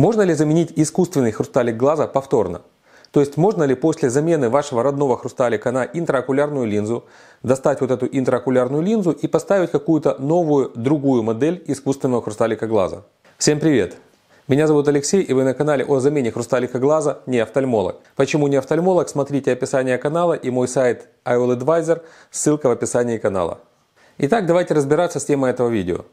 Можно ли заменить искусственный хрусталик глаза повторно? То есть можно ли после замены вашего родного хрусталика на интраокулярную линзу достать вот эту интраокулярную линзу и поставить какую-то новую, другую модель искусственного хрусталика глаза? Всем привет! Меня зовут Алексей и вы на канале о замене хрусталика глаза не офтальмолог. Почему не офтальмолог, смотрите описание канала и мой сайт IOL Advisor, ссылка в описании канала. Итак, давайте разбираться с темой этого видео.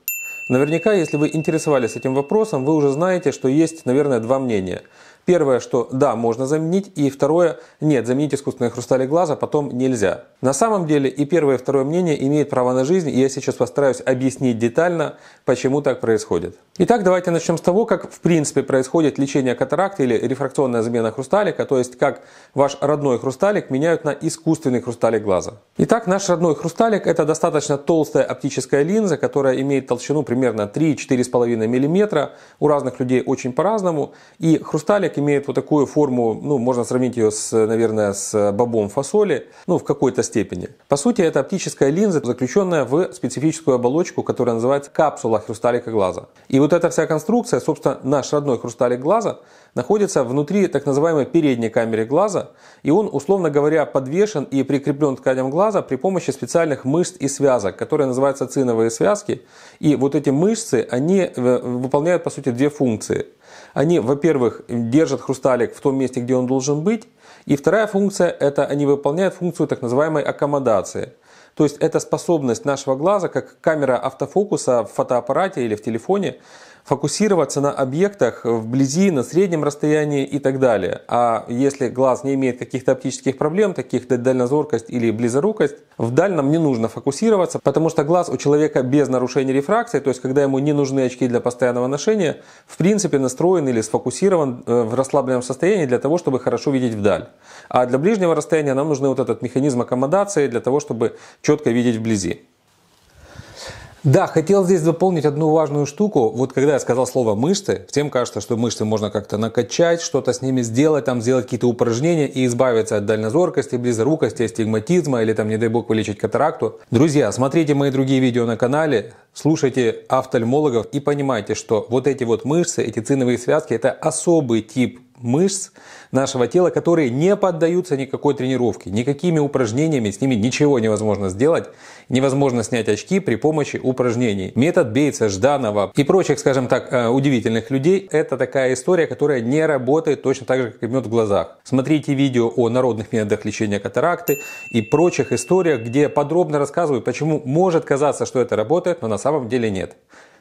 Наверняка, если вы интересовались этим вопросом, вы уже знаете, что есть, наверное, два мнения. Первое, что да, можно заменить, и второе, нет, заменить искусственные хрустали глаза потом нельзя. На самом деле и первое, и второе мнение имеет право на жизнь, и я сейчас постараюсь объяснить детально, почему так происходит. Итак, давайте начнем с того, как в принципе происходит лечение катаракты или рефракционная замена хрусталика, то есть как ваш родной хрусталик меняют на искусственный хрусталик глаза. Итак, наш родной хрусталик это достаточно толстая оптическая линза, которая имеет толщину примерно 3-4,5 мм, у разных людей очень по-разному, и хрусталик имеет вот такую форму, ну, можно сравнить ее, с, наверное, с бобом фасоли, ну, в какой-то степени. По сути, это оптическая линза, заключенная в специфическую оболочку, которая называется капсула хрусталика глаза. И вот эта вся конструкция, собственно, наш родной хрусталик глаза, находится внутри так называемой передней камеры глаза, и он, условно говоря, подвешен и прикреплен к тканям глаза при помощи специальных мышц и связок, которые называются циновые связки. И вот эти мышцы, они э, выполняют, по сути, две функции – они, во-первых, держат хрусталик в том месте, где он должен быть. И вторая функция – это они выполняют функцию так называемой аккомодации. То есть это способность нашего глаза, как камера автофокуса в фотоаппарате или в телефоне, фокусироваться на объектах вблизи, на среднем расстоянии и так далее. А если глаз не имеет каких-то оптических проблем, таких как дальнозоркость или близорукость, в дальнем не нужно фокусироваться, потому что глаз у человека без нарушения рефракции, то есть когда ему не нужны очки для постоянного ношения, в принципе настроен или сфокусирован э, в расслабленном состоянии для того, чтобы хорошо видеть вдаль. А для ближнего расстояния нам нужны вот этот механизм аккомодации для того, чтобы четко видеть вблизи. Да, хотел здесь дополнить одну важную штуку. Вот когда я сказал слово мышцы, всем кажется, что мышцы можно как-то накачать, что-то с ними сделать, там сделать какие-то упражнения и избавиться от дальнозоркости, близорукости, астигматизма или там, не дай бог, вылечить катаракту. Друзья, смотрите мои другие видео на канале, слушайте офтальмологов и понимайте, что вот эти вот мышцы, эти циновые связки, это особый тип мышц нашего тела, которые не поддаются никакой тренировке, никакими упражнениями, с ними ничего невозможно сделать, невозможно снять очки при помощи упражнений. Метод Бейтса, Жданова и прочих, скажем так, э, удивительных людей – это такая история, которая не работает точно так же, как и мед в глазах. Смотрите видео о народных методах лечения катаракты и прочих историях, где подробно рассказываю, почему может казаться, что это работает, но на самом деле нет.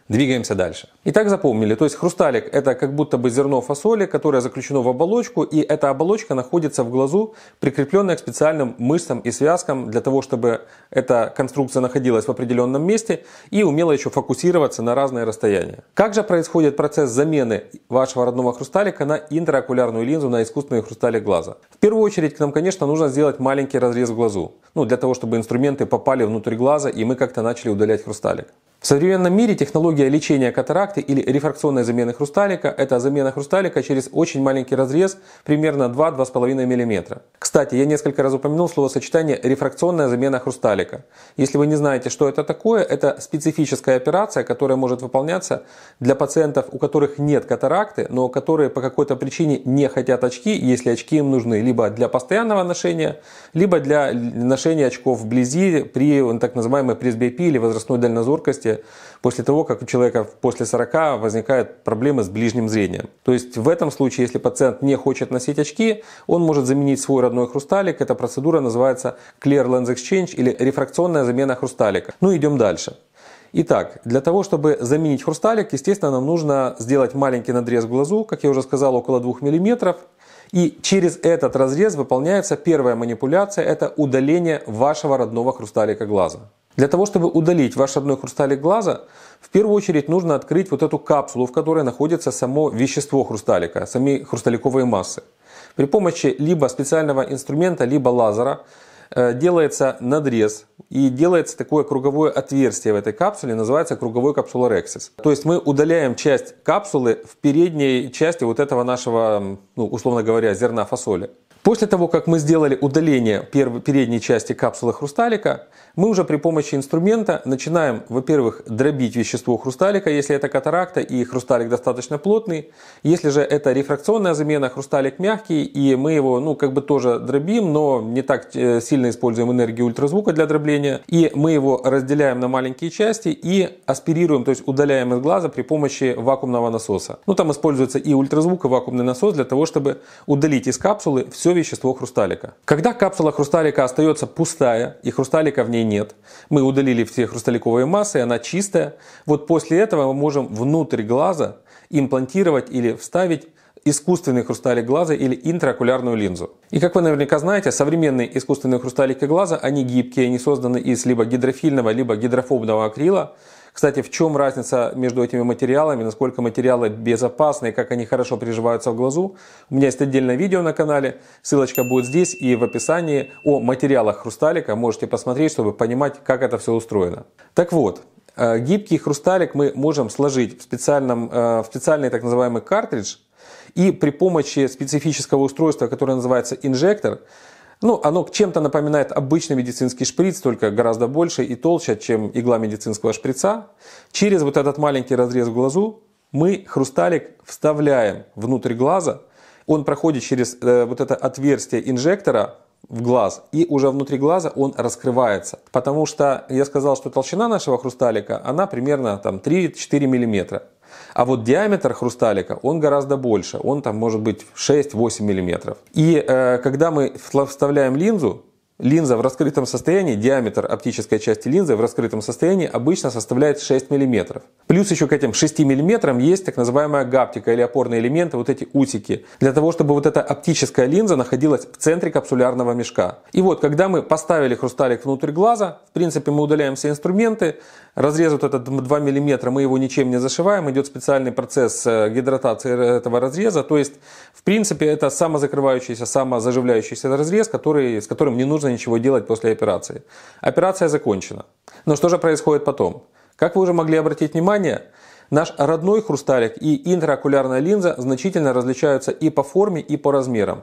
Двигаемся дальше. Итак, запомнили, то есть хрусталик это как будто бы зерно фасоли, которое заключено в оболочку, и эта оболочка находится в глазу, прикрепленная к специальным мышцам и связкам для того, чтобы эта конструкция находилась в определенном месте и умела еще фокусироваться на разные расстояния. Как же происходит процесс замены вашего родного хрусталика на интраокулярную линзу, на искусственный хрусталик глаза? В первую очередь к нам, конечно, нужно сделать маленький разрез в глазу, ну, для того, чтобы инструменты попали внутрь глаза и мы как-то начали удалять хрусталик. В современном мире технология лечения катаракты или рефракционной замены хрусталика – это замена хрусталика через очень маленький разрез, примерно 2-2,5 мм. Кстати, я несколько раз упомянул словосочетание «рефракционная замена хрусталика». Если вы не знаете, что это такое, это специфическая операция, которая может выполняться для пациентов, у которых нет катаракты, но которые по какой-то причине не хотят очки, если очки им нужны, либо для постоянного ношения, либо для ношения очков вблизи при так называемой пресбиопии или возрастной дальнозоркости после, того, как у человека после 40 возникают проблемы с ближним зрением. То есть в этом случае, если пациент не хочет носить очки, он может заменить свой родной хрусталик. Эта процедура называется Clear Lens Exchange или рефракционная замена хрусталика. Ну идем дальше. Итак, для того, чтобы заменить хрусталик, естественно, нам нужно сделать маленький надрез в глазу, как я уже сказал, около 2 мм. И через этот разрез выполняется первая манипуляция, это удаление вашего родного хрусталика глаза. Для того, чтобы удалить ваш родной хрусталик глаза, в первую очередь нужно открыть вот эту капсулу, в которой находится само вещество хрусталика, сами хрусталиковые массы. При помощи либо специального инструмента, либо лазера э, делается надрез и делается такое круговое отверстие в этой капсуле, называется круговой капсулорексис. То есть мы удаляем часть капсулы в передней части вот этого нашего, ну, условно говоря, зерна фасоли. После того, как мы сделали удаление передней части капсулы хрусталика, мы уже при помощи инструмента начинаем, во-первых, дробить вещество хрусталика, если это катаракта и хрусталик достаточно плотный. Если же это рефракционная замена, хрусталик мягкий, и мы его, ну, как бы тоже дробим, но не так э, сильно используем энергию ультразвука для дробления. И мы его разделяем на маленькие части и аспирируем, то есть удаляем из глаза при помощи вакуумного насоса. Ну, там используется и ультразвук, и вакуумный насос для того, чтобы удалить из капсулы все вещество хрусталика. Когда капсула хрусталика остается пустая и хрусталика в ней нет, мы удалили все хрусталиковые массы, она чистая, вот после этого мы можем внутрь глаза имплантировать или вставить искусственный хрусталик глаза или интраокулярную линзу. И как вы наверняка знаете, современные искусственные хрусталики глаза, они гибкие, они созданы из либо гидрофильного, либо гидрофобного акрила, кстати, в чем разница между этими материалами, насколько материалы безопасны и как они хорошо приживаются в глазу? У меня есть отдельное видео на канале, ссылочка будет здесь и в описании о материалах хрусталика. Можете посмотреть, чтобы понимать, как это все устроено. Так вот, э, гибкий хрусталик мы можем сложить в, специальном, э, в специальный так называемый картридж, и при помощи специфического устройства, которое называется инжектор, ну, оно чем-то напоминает обычный медицинский шприц, только гораздо больше и толще, чем игла медицинского шприца. Через вот этот маленький разрез в глазу мы хрусталик вставляем внутрь глаза. Он проходит через э, вот это отверстие инжектора, в глаз, и уже внутри глаза он раскрывается. Потому что я сказал, что толщина нашего хрусталика, она примерно там 3-4 миллиметра. А вот диаметр хрусталика, он гораздо больше, он там может быть 6-8 миллиметров. И э, когда мы вставляем линзу, линза в раскрытом состоянии, диаметр оптической части линзы в раскрытом состоянии обычно составляет 6 миллиметров. Плюс еще к этим 6 миллиметрам есть так называемая гаптика или опорные элементы, вот эти усики, для того, чтобы вот эта оптическая линза находилась в центре капсулярного мешка. И вот, когда мы поставили хрусталик внутрь глаза, в принципе, мы удаляем все инструменты, Разрез вот этот 2 мм мы его ничем не зашиваем, идет специальный процесс э, гидратации этого разреза. То есть, в принципе, это самозакрывающийся, самозаживляющийся разрез, который, с которым не нужно ничего делать после операции. Операция закончена. Но что же происходит потом? Как вы уже могли обратить внимание, Наш родной хрусталик и интраокулярная линза значительно различаются и по форме, и по размерам.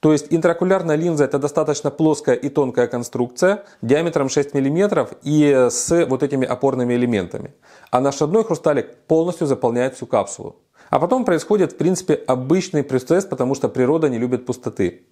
То есть интраокулярная линза это достаточно плоская и тонкая конструкция диаметром 6 мм и с вот этими опорными элементами. А наш одной хрусталик полностью заполняет всю капсулу. А потом происходит, в принципе, обычный процесс, потому что природа не любит пустоты.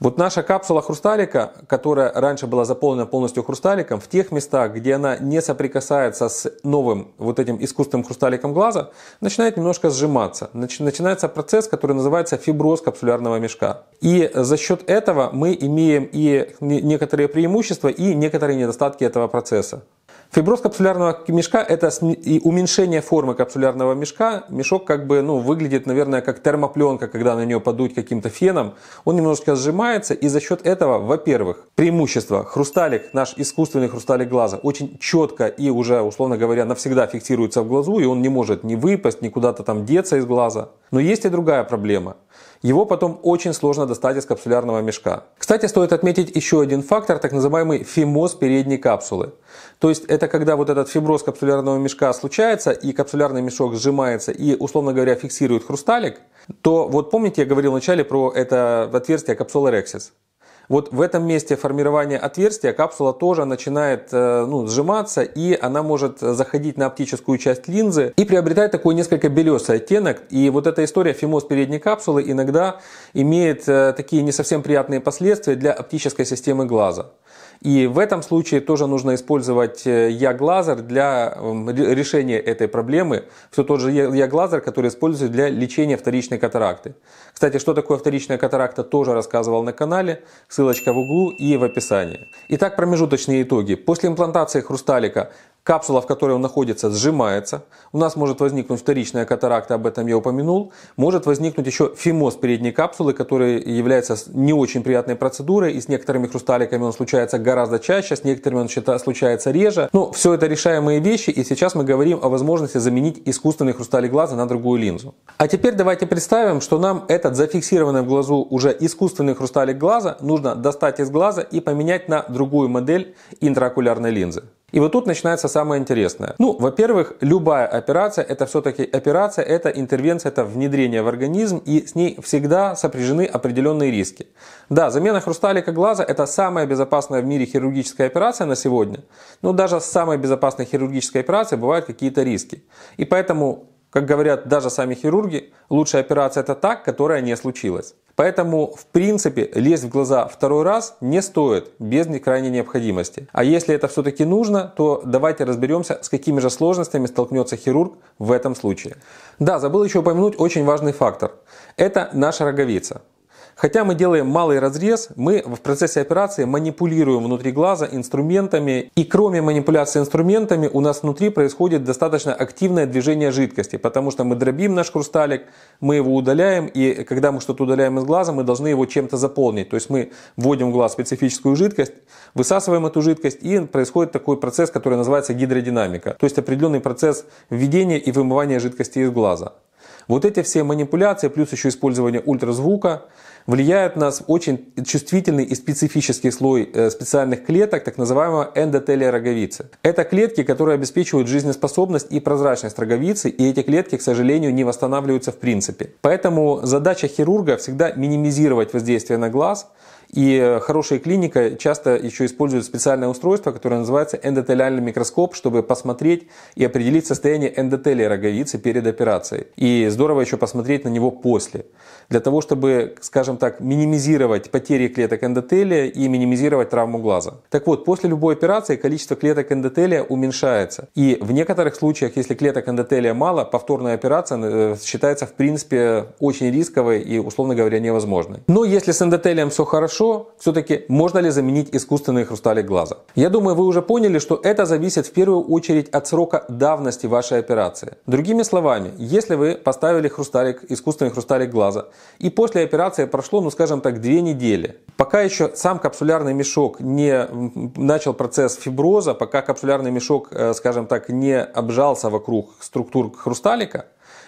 Вот наша капсула хрусталика, которая раньше была заполнена полностью хрусталиком, в тех местах, где она не соприкасается с новым вот этим искусственным хрусталиком глаза, начинает немножко сжиматься. Начинается процесс, который называется фиброз капсулярного мешка. И за счет этого мы имеем и некоторые преимущества, и некоторые недостатки этого процесса. Фиброз капсулярного мешка – это уменьшение формы капсулярного мешка. Мешок как бы ну, выглядит, наверное, как термопленка, когда на нее подуть каким-то феном. Он немножечко сжимается, и за счет этого, во-первых, преимущество. Хрусталик, наш искусственный хрусталик глаза, очень четко и уже, условно говоря, навсегда фиксируется в глазу, и он не может ни выпасть, ни куда-то там деться из глаза. Но есть и другая проблема – его потом очень сложно достать из капсулярного мешка. Кстати, стоит отметить еще один фактор, так называемый фимоз передней капсулы. То есть это когда вот этот фиброз капсулярного мешка случается, и капсулярный мешок сжимается и, условно говоря, фиксирует хрусталик, то вот помните, я говорил вначале про это отверстие капсулы рексис. Вот в этом месте формирования отверстия капсула тоже начинает э, ну, сжиматься, и она может заходить на оптическую часть линзы и приобретать такой несколько белесый оттенок. И вот эта история фимоз передней капсулы иногда имеет э, такие не совсем приятные последствия для оптической системы глаза. И в этом случае тоже нужно использовать э, яглазер для эм, решения этой проблемы. Все тот же яглазер, который используется для лечения вторичной катаракты. Кстати, что такое вторичная катаракта, тоже рассказывал на канале. Ссылочка в углу и в описании. Итак, промежуточные итоги. После имплантации хрусталика Капсула, в которой он находится, сжимается. У нас может возникнуть вторичная катаракта, об этом я упомянул. Может возникнуть еще фимоз передней капсулы, который является не очень приятной процедурой. И с некоторыми хрусталиками он случается гораздо чаще, с некоторыми он считай, случается реже. Но ну, все это решаемые вещи. И сейчас мы говорим о возможности заменить искусственный хрусталик глаза на другую линзу. А теперь давайте представим, что нам этот зафиксированный в глазу уже искусственный хрусталик глаза нужно достать из глаза и поменять на другую модель интраокулярной линзы. И вот тут начинается самое интересное. Ну, во-первых, любая операция это все-таки операция, это интервенция, это внедрение в организм, и с ней всегда сопряжены определенные риски. Да, замена хрусталика глаза это самая безопасная в мире хирургическая операция на сегодня, но даже с самой безопасной хирургической операцией бывают какие-то риски. И поэтому как говорят даже сами хирурги, лучшая операция это та, которая не случилась. Поэтому, в принципе, лезть в глаза второй раз не стоит без крайней необходимости. А если это все-таки нужно, то давайте разберемся, с какими же сложностями столкнется хирург в этом случае. Да, забыл еще упомянуть очень важный фактор. Это наша роговица. Хотя мы делаем малый разрез, мы в процессе операции манипулируем внутри глаза инструментами. И кроме манипуляции инструментами, у нас внутри происходит достаточно активное движение жидкости, потому что мы дробим наш хрусталик, мы его удаляем, и когда мы что-то удаляем из глаза, мы должны его чем-то заполнить. То есть мы вводим в глаз специфическую жидкость, высасываем эту жидкость, и происходит такой процесс, который называется гидродинамика. То есть определенный процесс введения и вымывания жидкости из глаза. Вот эти все манипуляции, плюс еще использование ультразвука, влияют на очень чувствительный и специфический слой э, специальных клеток, так называемого эндотелия роговицы. Это клетки, которые обеспечивают жизнеспособность и прозрачность роговицы, и эти клетки, к сожалению, не восстанавливаются в принципе. Поэтому задача хирурга всегда минимизировать воздействие на глаз, и э, хорошая клиника часто еще использует специальное устройство, которое называется эндотелиальный микроскоп, чтобы посмотреть и определить состояние эндотелия роговицы перед операцией. И здорово еще посмотреть на него после. Для того, чтобы, скажем так, минимизировать потери клеток эндотелия и минимизировать травму глаза. Так вот, после любой операции количество клеток эндотелия уменьшается. И в некоторых случаях, если клеток эндотелия мало, повторная операция э, считается, в принципе, очень рисковой и, условно говоря, невозможной. Но если с эндотелием все хорошо, хорошо, все-таки можно ли заменить искусственные хрусталик глаза. Я думаю, вы уже поняли, что это зависит в первую очередь от срока давности вашей операции. Другими словами, если вы поставили хрусталик, искусственный хрусталик глаза, и после операции прошло, ну скажем так, две недели, пока еще сам капсулярный мешок не начал процесс фиброза, пока капсулярный мешок, э, скажем так, не обжался вокруг структур хрусталика,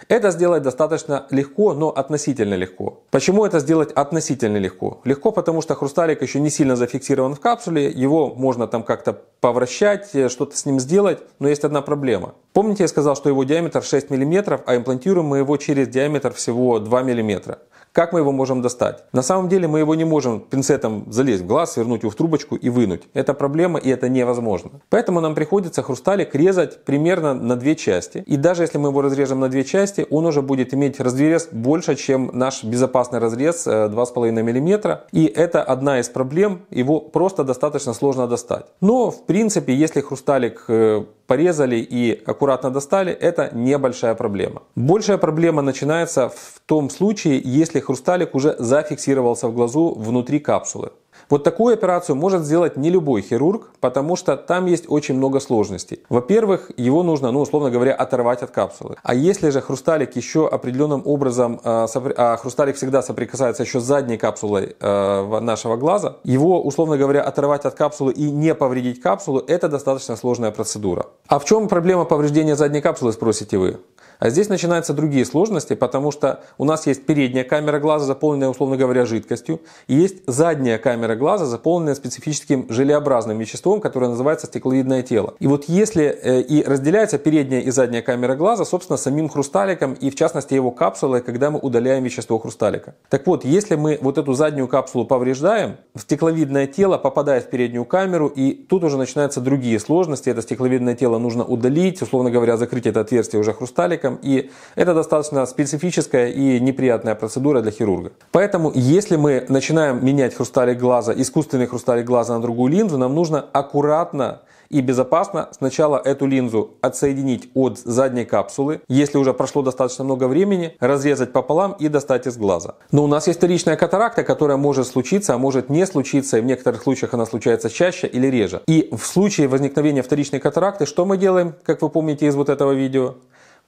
это сделать достаточно легко, но относительно легко. Почему это сделать относительно легко? Легко, потому что хрусталик еще не сильно зафиксирован в капсуле, его можно там как-то повращать, э, что-то с ним сделать, но есть одна проблема. Помните, я сказал, что его диаметр 6 мм, а имплантируем мы его через диаметр всего 2 мм. Как мы его можем достать? На самом деле мы его не можем пинцетом залезть в глаз, свернуть его в трубочку и вынуть. Это проблема и это невозможно. Поэтому нам приходится хрусталик резать примерно на две части. И даже если мы его разрежем на две части, он уже будет иметь разрез больше, чем наш безопасный разрез 2,5 э, мм. И это одна из проблем, его просто достаточно сложно достать. Но в принципе, если хрусталик э, порезали и аккуратно достали, это небольшая проблема. Большая проблема начинается в том случае, если хрусталик уже зафиксировался в глазу внутри капсулы. Вот такую операцию может сделать не любой хирург, потому что там есть очень много сложностей. Во-первых, его нужно, ну, условно говоря, оторвать от капсулы. А если же хрусталик еще определенным образом, э, а хрусталик всегда соприкасается еще с задней капсулой э, нашего глаза, его, условно говоря, оторвать от капсулы и не повредить капсулу, это достаточно сложная процедура. А в чем проблема повреждения задней капсулы, спросите вы? А здесь начинаются другие сложности, потому что у нас есть передняя камера глаза, заполненная, условно говоря, жидкостью, и есть задняя камера глаза, заполненная специфическим желеобразным веществом, которое называется стекловидное тело. И вот если э, и разделяется передняя и задняя камера глаза, собственно, самим хрусталиком и, в частности, его капсулой, когда мы удаляем вещество хрусталика. Так вот, если мы вот эту заднюю капсулу повреждаем, стекловидное тело попадает в переднюю камеру, и тут уже начинаются другие сложности. Это стекловидное тело нужно удалить, условно говоря, закрыть это отверстие уже хрусталиком, человеком, и это достаточно специфическая и неприятная процедура для хирурга. Поэтому, если мы начинаем менять хрусталик глаза, искусственный хрусталик глаза на другую линзу, нам нужно аккуратно и безопасно сначала эту линзу отсоединить от задней капсулы, если уже прошло достаточно много времени, разрезать пополам и достать из глаза. Но у нас есть вторичная катаракта, которая может случиться, а может не случиться, и в некоторых случаях она случается чаще или реже. И в случае возникновения вторичной катаракты, что мы делаем, как вы помните из вот этого видео?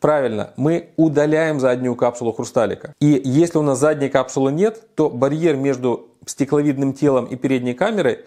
Правильно, мы удаляем заднюю капсулу хрусталика. И если у нас задней капсулы нет, то барьер между стекловидным телом и передней камерой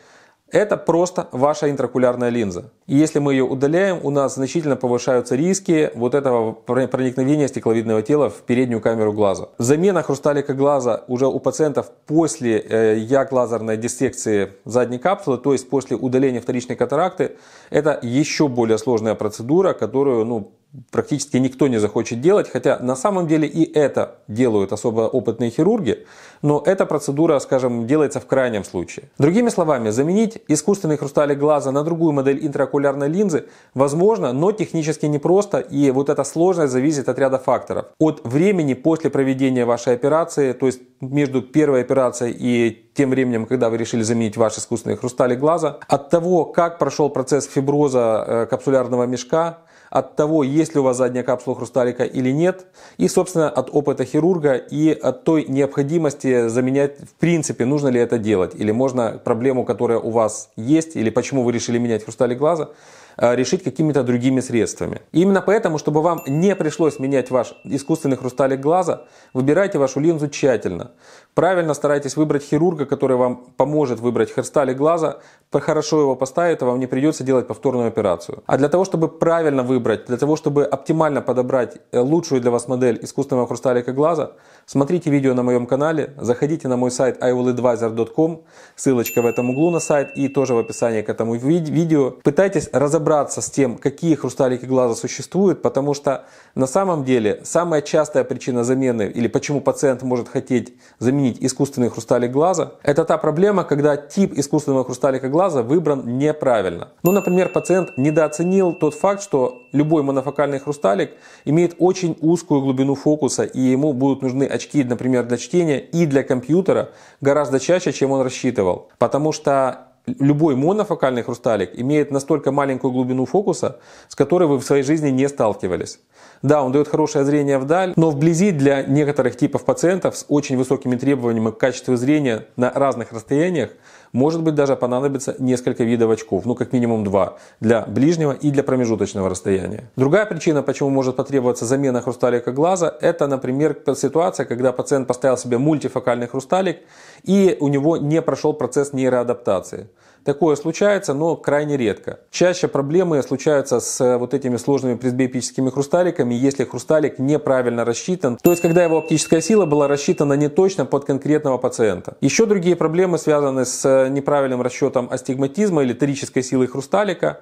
это просто ваша интракулярная линза. И если мы ее удаляем, у нас значительно повышаются риски вот этого проникновения стекловидного тела в переднюю камеру глаза. Замена хрусталика глаза уже у пациентов после э, як-лазерной диссекции задней капсулы, то есть после удаления вторичной катаракты, это еще более сложная процедура, которую ну, практически никто не захочет делать, хотя на самом деле и это делают особо опытные хирурги, но эта процедура, скажем, делается в крайнем случае. Другими словами, заменить искусственный хрусталик глаза на другую модель интраокулярной линзы возможно, но технически непросто, и вот эта сложность зависит от ряда факторов. От времени после проведения вашей операции, то есть между первой операцией и тем временем, когда вы решили заменить ваш искусственный хрусталик глаза, от того, как прошел процесс фиброза э, капсулярного мешка, от того, есть ли у вас задняя капсула хрусталика или нет, и, собственно, от опыта хирурга и от той необходимости заменять, в принципе, нужно ли это делать, или можно проблему, которая у вас есть, или почему вы решили менять хрусталик глаза, а, решить какими-то другими средствами. И именно поэтому, чтобы вам не пришлось менять ваш искусственный хрусталик глаза, выбирайте вашу линзу тщательно. Правильно старайтесь выбрать хирурга, который вам поможет выбрать хрусталик глаза, хорошо его поставит, и вам не придется делать повторную операцию. А для того, чтобы правильно выбрать, для того, чтобы оптимально подобрать э, лучшую для вас модель искусственного хрусталика глаза, смотрите видео на моем канале, заходите на мой сайт iwilladvisor.com, ссылочка в этом углу на сайт и тоже в описании к этому видео. Пытайтесь разобраться разобраться с тем, какие хрусталики глаза существуют, потому что на самом деле самая частая причина замены или почему пациент может хотеть заменить искусственный хрусталик глаза, это та проблема, когда тип искусственного хрусталика глаза выбран неправильно. Ну, например, пациент недооценил тот факт, что любой монофокальный хрусталик имеет очень узкую глубину фокуса, и ему будут нужны очки, например, для чтения и для компьютера гораздо чаще, чем он рассчитывал. Потому что любой монофокальный хрусталик имеет настолько маленькую глубину фокуса, с которой вы в своей жизни не сталкивались. Да, он дает хорошее зрение вдаль, но вблизи для некоторых типов пациентов с очень высокими требованиями к качеству зрения на разных расстояниях может быть даже понадобится несколько видов очков, ну как минимум два, для ближнего и для промежуточного расстояния. Другая причина, почему может потребоваться замена хрусталика глаза, это, например, ситуация, когда пациент поставил себе мультифокальный хрусталик и у него не прошел процесс нейроадаптации. Такое случается, но крайне редко. Чаще проблемы случаются с э, вот этими сложными пресбиопическими хрусталиками, если хрусталик неправильно рассчитан, то есть когда его оптическая сила была рассчитана не точно под конкретного пациента. Еще другие проблемы связаны с э, неправильным расчетом астигматизма или торической силы хрусталика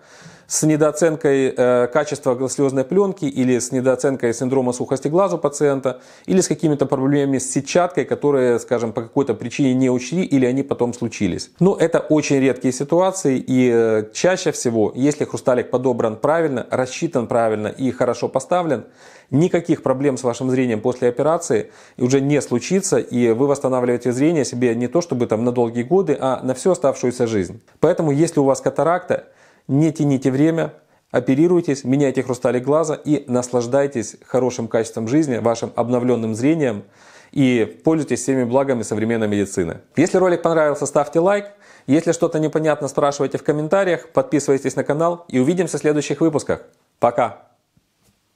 с недооценкой э, качества гласслезной пленки или с недооценкой синдрома сухости глазу пациента, или с какими-то проблемами с сетчаткой, которые, скажем, по какой-то причине не учли или они потом случились. Но ну, это очень редкие ситуации и э, чаще всего, если хрусталик подобран правильно, рассчитан правильно и хорошо поставлен, никаких проблем с вашим зрением после операции уже не случится, и вы восстанавливаете зрение себе не то чтобы там на долгие годы, а на всю оставшуюся жизнь. Поэтому, если у вас катаракта, не тяните время, оперируйтесь, меняйте хрусталик глаза и наслаждайтесь хорошим качеством жизни, вашим обновленным зрением и пользуйтесь всеми благами современной медицины. Если ролик понравился, ставьте лайк. Если что-то непонятно, спрашивайте в комментариях, подписывайтесь на канал и увидимся в следующих выпусках. Пока!